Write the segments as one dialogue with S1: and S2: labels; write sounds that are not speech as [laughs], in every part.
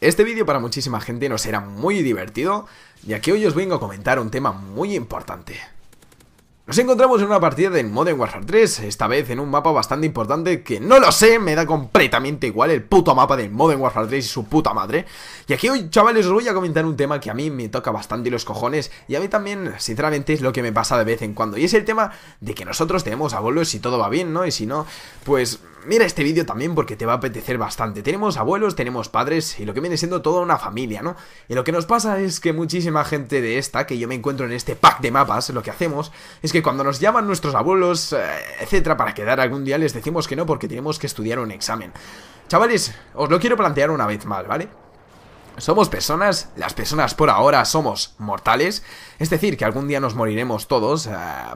S1: Este vídeo para muchísima gente nos será muy divertido, y aquí hoy os vengo a comentar un tema muy importante. Nos encontramos en una partida de Modern Warfare 3, esta vez en un mapa bastante importante que no lo sé, me da completamente igual el puto mapa de Modern Warfare 3 y su puta madre. Y aquí hoy, chavales, os voy a comentar un tema que a mí me toca bastante los cojones y a mí también, sinceramente, es lo que me pasa de vez en cuando. Y es el tema de que nosotros tenemos abuelos si todo va bien, ¿no? Y si no, pues mira este vídeo también porque te va a apetecer bastante. Tenemos abuelos, tenemos padres y lo que viene siendo toda una familia, ¿no? Y lo que nos pasa es que muchísima gente de esta, que yo me encuentro en este pack de mapas, lo que hacemos es que cuando nos llaman nuestros abuelos, eh, etcétera, para quedar algún día les decimos que no porque tenemos que estudiar un examen. Chavales, os lo quiero plantear una vez más, ¿vale? Somos personas, las personas por ahora somos mortales, es decir, que algún día nos moriremos todos, eh,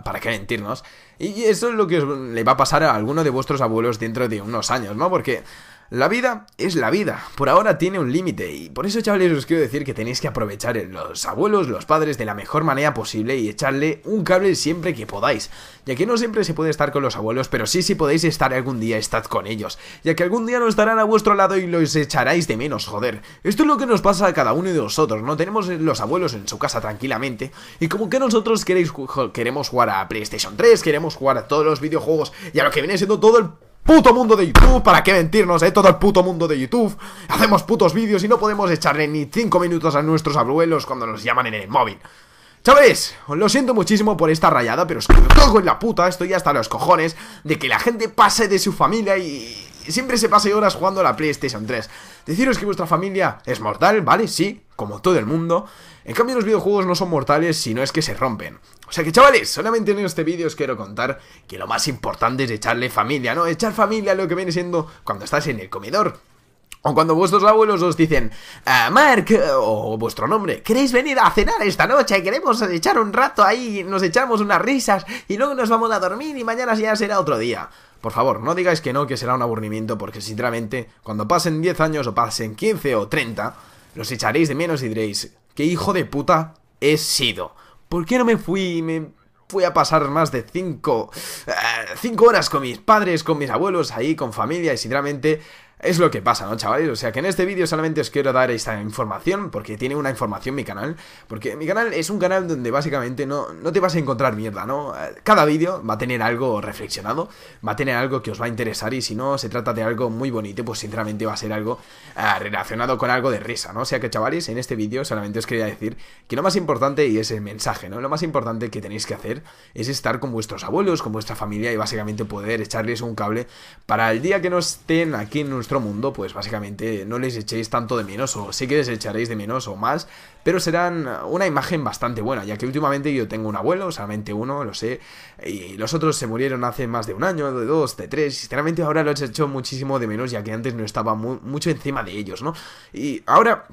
S1: para qué mentirnos, y eso es lo que le va a pasar a alguno de vuestros abuelos dentro de unos años, ¿no? Porque la vida es la vida, por ahora tiene un límite y por eso chavales os quiero decir que tenéis que aprovechar los abuelos, los padres de la mejor manera posible y echarle un cable siempre que podáis, ya que no siempre se puede estar con los abuelos, pero sí si podéis estar algún día estad con ellos, ya que algún día no estarán a vuestro lado y los echaráis de menos, joder. Esto es lo que nos pasa a cada uno de nosotros, ¿no? Tenemos los abuelos en su casa tranquilamente y como que nosotros queréis, queremos jugar a PlayStation 3, queremos jugar a todos los videojuegos y a lo que viene siendo todo el puto mundo de YouTube, ¿para qué mentirnos? Eh? Todo el puto mundo de YouTube. Hacemos putos vídeos y no podemos echarle ni 5 minutos a nuestros abuelos cuando nos llaman en el móvil. Chavales, lo siento muchísimo por esta rayada, pero es que me en la puta, estoy hasta los cojones de que la gente pase de su familia y, siempre se pase horas jugando a la PlayStation 3. Deciros que vuestra familia es mortal, ¿vale? Sí, como todo el mundo. En cambio, los videojuegos no son mortales, sino es que se rompen. O sea que, chavales, solamente en este vídeo os quiero contar que lo más importante es echarle familia, ¿no? Echar familia lo que viene siendo cuando estás en el comedor, o cuando vuestros abuelos os dicen, ah, Mark, o vuestro nombre, ¿queréis venir a cenar esta noche? Y Queremos echar un rato ahí, nos echamos unas risas y luego nos vamos a dormir y mañana ya será otro día. Por favor, no digáis que no, que será un aburrimiento, porque sinceramente, cuando pasen 10 años o pasen 15 o 30, los echaréis de menos y diréis, ¿qué hijo de puta he sido? ¿Por qué no me fui me fui a pasar más de 5 5 eh, horas con mis padres, con mis abuelos, ahí con familia y sinceramente es lo que pasa, ¿no, chavales? O sea que en este vídeo solamente os quiero dar esta información, porque tiene una información mi canal, porque mi canal es un canal donde básicamente no, te vas a encontrar mierda, ¿no? Eh, cada vídeo va a tener algo reflexionado, va a tener algo que os va a interesar y si no se trata de algo muy bonito, pues sinceramente va a ser algo eh, relacionado con algo de risa, ¿no? O sea que, chavales, en este vídeo solamente os quería decir que lo más importante y es el mensaje, ¿no? Lo más importante que tenéis que hacer es estar con vuestros abuelos, con vuestra familia y básicamente poder echarles un cable para el día que no estén aquí en nuestro mundo, pues básicamente no les echéis tanto de menos, o sí que les echaréis de menos o más, pero serán una imagen bastante buena, ya que últimamente yo tengo un abuelo, solamente uno, lo sé, y los otros se murieron hace más de un año, de dos, de tres, sinceramente ahora los hecho muchísimo de menos, ya que antes no estaba mucho encima de ellos, ¿no? Y ahora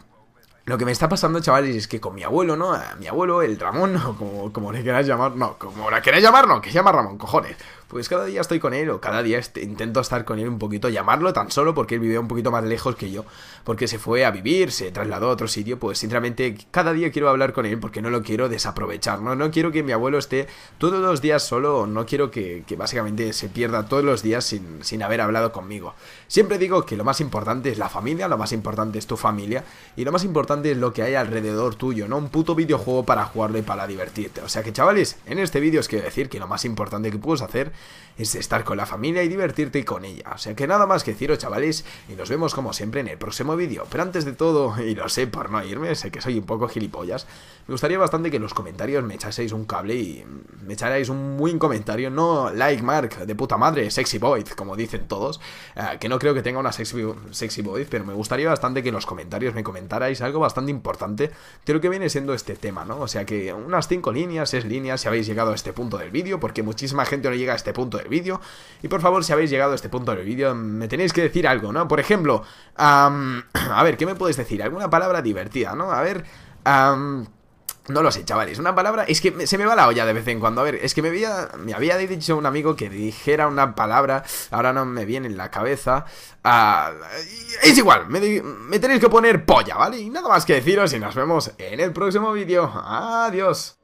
S1: lo que me está pasando, chavales, es que con mi abuelo, ¿no? mi abuelo, el Ramón, [laughs] o como, como le queráis llamar, no, como la queráis llamar, no, que se llama Ramón, cojones. Pues cada día estoy con él, o cada día intento estar con él un poquito, llamarlo tan solo porque él vive un poquito más lejos que yo, porque se fue a vivir, se trasladó a otro sitio, pues sinceramente cada día quiero hablar con él porque no lo quiero desaprovechar, ¿no? No quiero que mi abuelo esté todos los días solo, no quiero que, básicamente se pierda todos los días sin, sin haber hablado conmigo. Siempre digo que lo más importante es la familia, lo más importante es tu familia, y lo más importante es lo que hay alrededor tuyo, no un puto videojuego para jugarlo y para divertirte. O sea que chavales, en este vídeo os quiero decir que lo más importante que puedes hacer es estar con la familia y divertirte con ella. O sea que nada más que deciros chavales y nos vemos como siempre en el próximo vídeo. Pero antes de todo, [laughs] y lo sé por no irme, sé que soy un poco gilipollas, me gustaría bastante que en los comentarios me echaseis un cable y me echarais un buen comentario, no like Mark, de puta madre, sexy boy, como dicen todos, eh, que no creo que tenga una sexy, sexy pero me gustaría bastante que en los comentarios me comentarais algo bastante importante de que viene siendo este tema, ¿no? O sea que unas 5 líneas, 6 líneas, si habéis llegado a este punto del vídeo, porque muchísima gente no llega a este punto del vídeo. Y por favor, si habéis llegado a este punto del vídeo, me tenéis que decir algo, ¿no? Por ejemplo, [clears throat] a ver, ¿qué me podéis decir? ¿Alguna palabra divertida, no? A ver... Um, no lo sé, chavales. Una palabra. Es que se me va la olla de vez en cuando. A ver, es que me había, me había dicho un amigo que dijera una palabra. Ahora no me viene en la cabeza. es igual, me tenéis que poner polla, ¿vale? Y nada más que deciros y nos vemos en el próximo vídeo. Adiós.